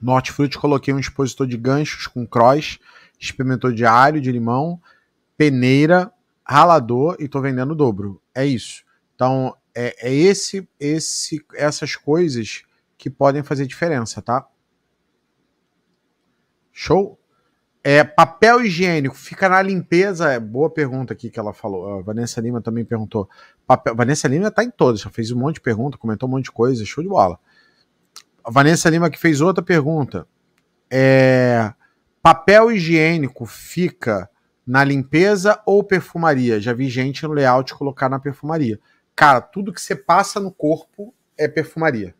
No hortifruti coloquei um expositor de ganchos com cross, experimentou de alho, de limão, peneira, ralador e estou vendendo o dobro. É isso. Então, é, é esse, esse, essas coisas que podem fazer diferença, tá? Show? É, papel higiênico fica na limpeza. É boa pergunta aqui que ela falou. A Vanessa Lima também perguntou. Papel, Vanessa Lima tá em todas, já fez um monte de pergunta, comentou um monte de coisa, show de bola. A Vanessa Lima que fez outra pergunta. É, papel higiênico fica na limpeza ou perfumaria? Já vi gente no layout colocar na perfumaria. Cara, tudo que você passa no corpo é perfumaria.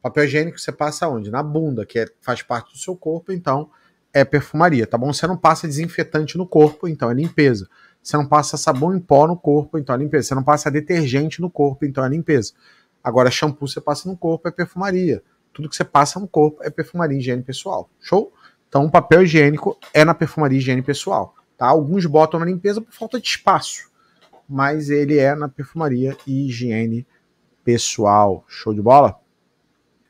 Papel higiênico você passa onde? Na bunda, que é, faz parte do seu corpo, então é perfumaria, tá bom? Você não passa desinfetante no corpo, então é limpeza. Você não passa sabão em pó no corpo, então é limpeza. Você não passa detergente no corpo, então é limpeza. Agora, shampoo você passa no corpo é perfumaria. Tudo que você passa no corpo é perfumaria e higiene pessoal. Show? Então, o papel higiênico é na perfumaria e higiene pessoal. Tá? Alguns botam na limpeza por falta de espaço, mas ele é na perfumaria e higiene pessoal. Show de bola?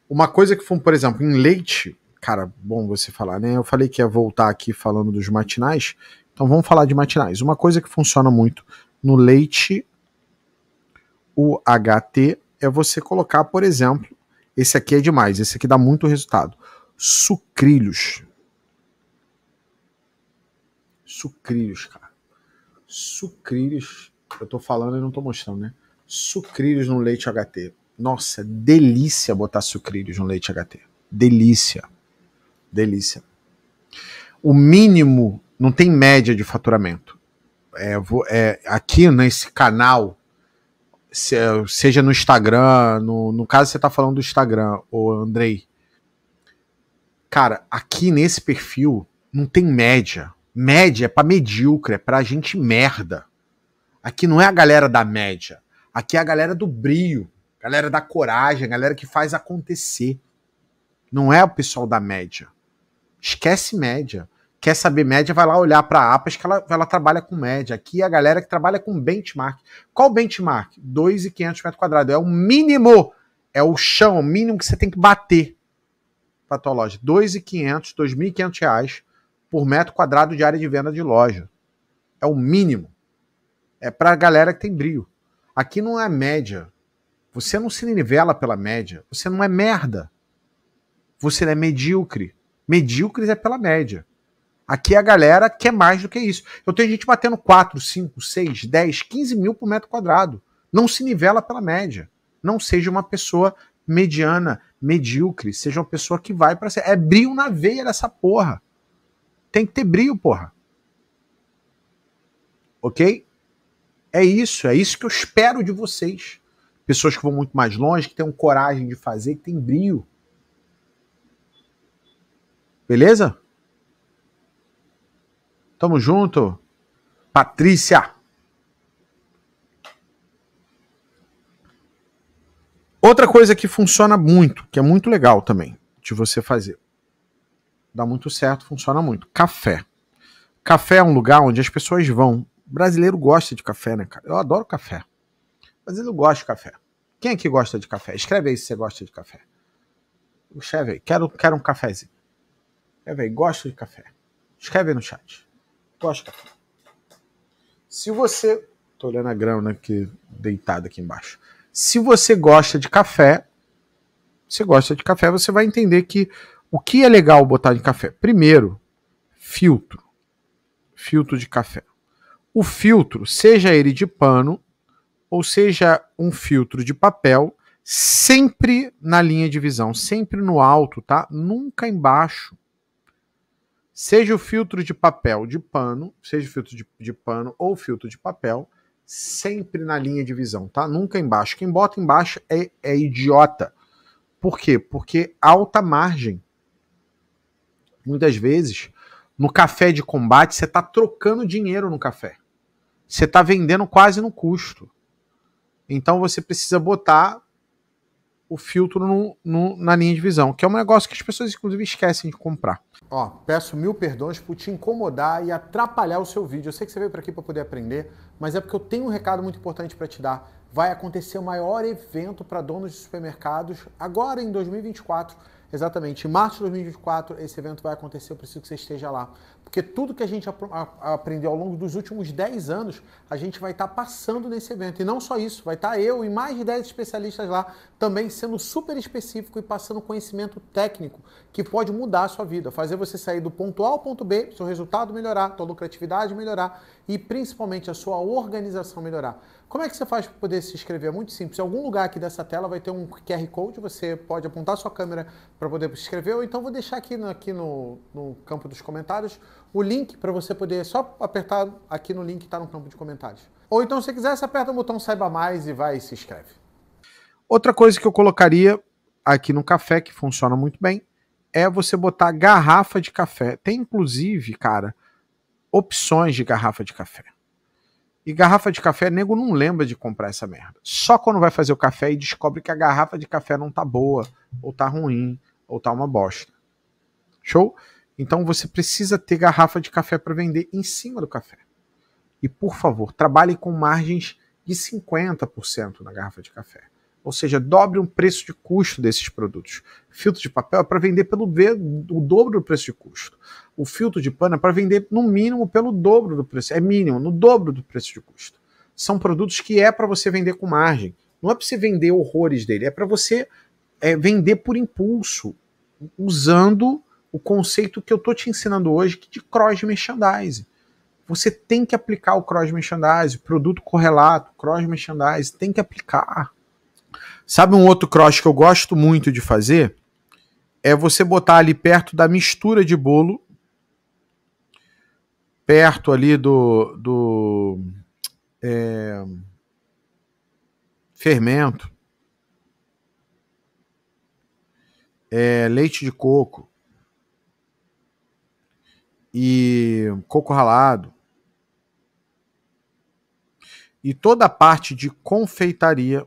Uma coisa que foi, por exemplo, em leite, cara, bom você falar, né? Eu falei que ia voltar aqui falando dos matinais, então vamos falar de matinais. Uma coisa que funciona muito no leite, o HT é você colocar, por exemplo, esse aqui é demais, esse aqui dá muito resultado. Sucrilhos. Sucrilhos, cara. Sucrilhos. Eu tô falando e não tô mostrando, né? Sucrilhos no leite HT. Nossa, é delícia botar sucrilhos no leite HT. Delícia. Delícia. O mínimo não tem média de faturamento. É, vou, é, aqui nesse canal se, seja no Instagram, no, no caso você está falando do Instagram, o Andrei. Cara, aqui nesse perfil não tem média. Média é para medíocre, é para gente merda. Aqui não é a galera da média. Aqui é a galera do brio, galera da coragem, galera que faz acontecer. Não é o pessoal da média. Esquece média quer saber média, vai lá olhar para a APAS, que ela, ela trabalha com média. Aqui é a galera que trabalha com benchmark. Qual benchmark? 2,500 metros quadrados. É o mínimo, é o chão, é o mínimo que você tem que bater para a tua loja. 2,500, 2.500 reais por metro quadrado de área de venda de loja. É o mínimo. É para a galera que tem brilho. Aqui não é média. Você não se nivela pela média. Você não é merda. Você não é medíocre. Medíocre é pela média. Aqui é a galera quer é mais do que isso. Eu tenho gente batendo 4, 5, 6, 10, 15 mil por metro quadrado. Não se nivela pela média. Não seja uma pessoa mediana, medíocre. Seja uma pessoa que vai para ser. É brilho na veia dessa porra. Tem que ter brilho, porra. Ok? É isso. É isso que eu espero de vocês. Pessoas que vão muito mais longe, que tenham coragem de fazer, que têm brilho. Beleza? Tamo junto. Patrícia. Outra coisa que funciona muito, que é muito legal também de você fazer. Dá muito certo, funciona muito. Café. Café é um lugar onde as pessoas vão. O brasileiro gosta de café, né, cara? Eu adoro café. Mas gosta de café. Quem aqui gosta de café? Escreve aí se você gosta de café. Escreve aí. Quero, quero um cafezinho. Escreve aí. Gosto de café. Escreve aí no chat. Tosca. É. Se você. Tô olhando a grama aqui, deitada aqui embaixo. Se você gosta de café, você gosta de café, você vai entender que o que é legal botar em café? Primeiro, filtro. Filtro de café. O filtro, seja ele de pano ou seja um filtro de papel, sempre na linha de visão, sempre no alto, tá? Nunca embaixo seja o filtro de papel de pano, seja o filtro de, de pano ou filtro de papel, sempre na linha de visão, tá? Nunca embaixo. Quem bota embaixo é, é idiota. Por quê? Porque alta margem. Muitas vezes, no café de combate, você está trocando dinheiro no café. Você está vendendo quase no custo. Então você precisa botar o filtro no, no, na linha de visão, que é um negócio que as pessoas, inclusive, esquecem de comprar. Ó, peço mil perdões por te incomodar e atrapalhar o seu vídeo. Eu sei que você veio para aqui para poder aprender, mas é porque eu tenho um recado muito importante para te dar. Vai acontecer o maior evento para donos de supermercados agora em 2024 Exatamente. Em março de 2024, esse evento vai acontecer, eu preciso que você esteja lá. Porque tudo que a gente aprendeu ao longo dos últimos 10 anos, a gente vai estar tá passando nesse evento. E não só isso, vai estar tá eu e mais de 10 especialistas lá, também sendo super específico e passando conhecimento técnico que pode mudar a sua vida, fazer você sair do ponto A ao ponto B, seu resultado melhorar, sua lucratividade melhorar e principalmente a sua organização melhorar. Como é que você faz para poder se inscrever? É muito simples. Em algum lugar aqui dessa tela vai ter um QR Code, você pode apontar sua câmera para poder se inscrever, ou então vou deixar aqui, no, aqui no, no campo dos comentários o link para você poder só apertar aqui no link que está no campo de comentários. Ou então, se quiser, você aperta o botão Saiba Mais e vai e se inscreve. Outra coisa que eu colocaria aqui no café, que funciona muito bem, é você botar garrafa de café. Tem, inclusive, cara, opções de garrafa de café. E garrafa de café, nego não lembra de comprar essa merda. Só quando vai fazer o café e descobre que a garrafa de café não tá boa, ou tá ruim, ou tá uma bosta. Show? Então você precisa ter garrafa de café para vender em cima do café. E por favor, trabalhe com margens de 50% na garrafa de café ou seja, dobre um preço de custo desses produtos. Filtro de papel é para vender pelo o dobro do preço de custo. O filtro de pano é para vender no mínimo pelo dobro do preço, é mínimo, no dobro do preço de custo. São produtos que é para você vender com margem. Não é para você vender horrores dele, é para você é, vender por impulso, usando o conceito que eu tô te ensinando hoje, que é de cross merchandising você tem que aplicar o cross merchandising, produto correlato, cross merchandising, tem que aplicar. Sabe um outro cross que eu gosto muito de fazer? É você botar ali perto da mistura de bolo, perto ali do, do é, fermento, é, leite de coco e coco ralado e toda a parte de confeitaria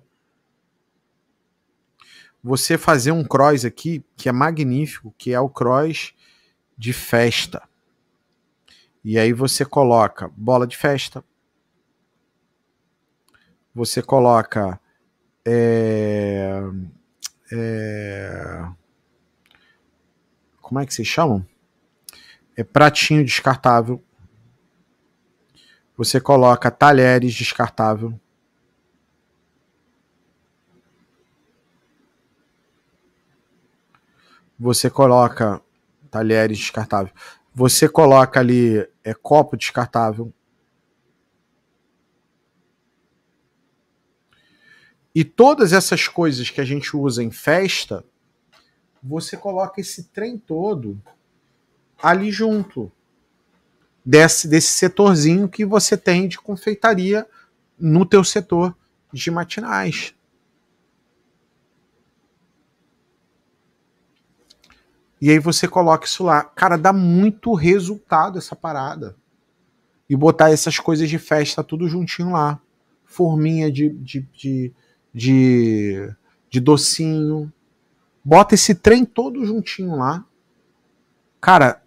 você fazer um cross aqui que é magnífico, que é o cross de festa. E aí você coloca bola de festa. Você coloca é, é, como é que vocês chamam? É pratinho descartável. Você coloca talheres descartável. você coloca talheres descartáveis, você coloca ali é, copo descartável. E todas essas coisas que a gente usa em festa, você coloca esse trem todo ali junto desse, desse setorzinho que você tem de confeitaria no teu setor de matinais. E aí você coloca isso lá. Cara, dá muito resultado essa parada. E botar essas coisas de festa tudo juntinho lá. Forminha de, de, de, de, de docinho. Bota esse trem todo juntinho lá. Cara,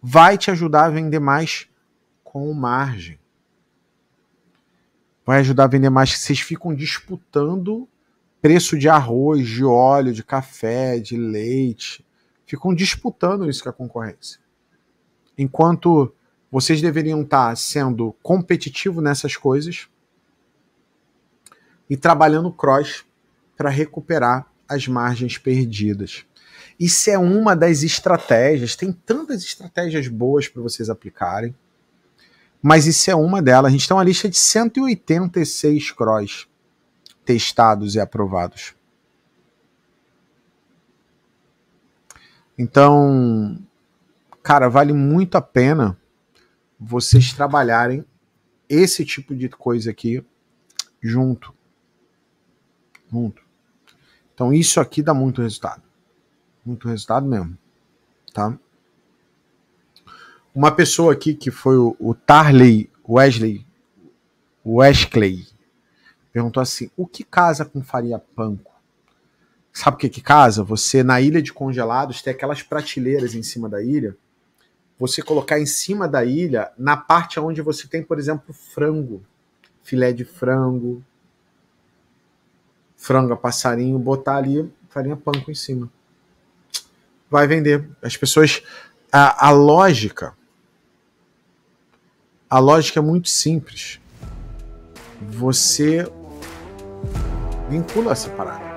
vai te ajudar a vender mais com margem. Vai ajudar a vender mais. Vocês ficam disputando preço de arroz, de óleo, de café, de leite ficam disputando isso com a concorrência. Enquanto vocês deveriam estar tá sendo competitivo nessas coisas e trabalhando cross para recuperar as margens perdidas. Isso é uma das estratégias, tem tantas estratégias boas para vocês aplicarem, mas isso é uma delas. A gente tem uma lista de 186 cross testados e aprovados. Então, cara, vale muito a pena vocês trabalharem esse tipo de coisa aqui junto. Junto. Então, isso aqui dá muito resultado. Muito resultado mesmo. Tá? Uma pessoa aqui que foi o, o Tarley Wesley Wesley perguntou assim: o que casa com farinha Panco? Sabe o que que casa? Você, na ilha de congelados, tem aquelas prateleiras em cima da ilha. Você colocar em cima da ilha, na parte onde você tem, por exemplo, frango, filé de frango, frango a passarinho, botar ali farinha panko em cima. Vai vender. As pessoas. A, a lógica. A lógica é muito simples. Você vincula essa parada.